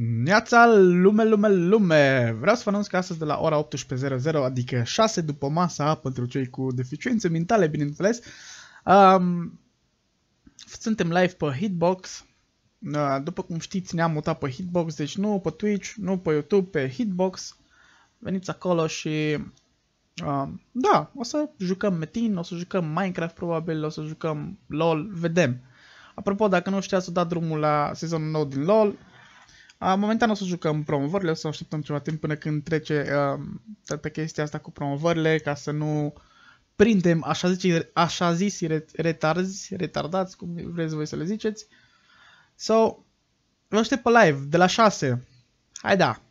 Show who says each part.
Speaker 1: Neața, lume, lume, lume! Vreau să vă anunț că astăzi de la ora 18.00, adică 6 după masa, pentru cei cu deficiențe mentale, bineînțeles, um, suntem live pe Hitbox. Uh, după cum știți, ne-am mutat pe Hitbox, deci nu pe Twitch, nu pe YouTube, pe Hitbox. Veniți acolo și... Uh, da, o să jucăm Metin, o să jucăm Minecraft probabil, o să jucăm LOL, vedem. Apropo, dacă nu știați, o dat drumul la sezonul nou din LOL. Momentan o să jucăm promovările, o să așteptăm ceva timp până când trece uh, toată chestia asta cu promovările, ca să nu prindem așa, zice, așa zis retarzi, retardați, cum vreți voi să le ziceți. So, vă aștept pe live de la 6. Hai da!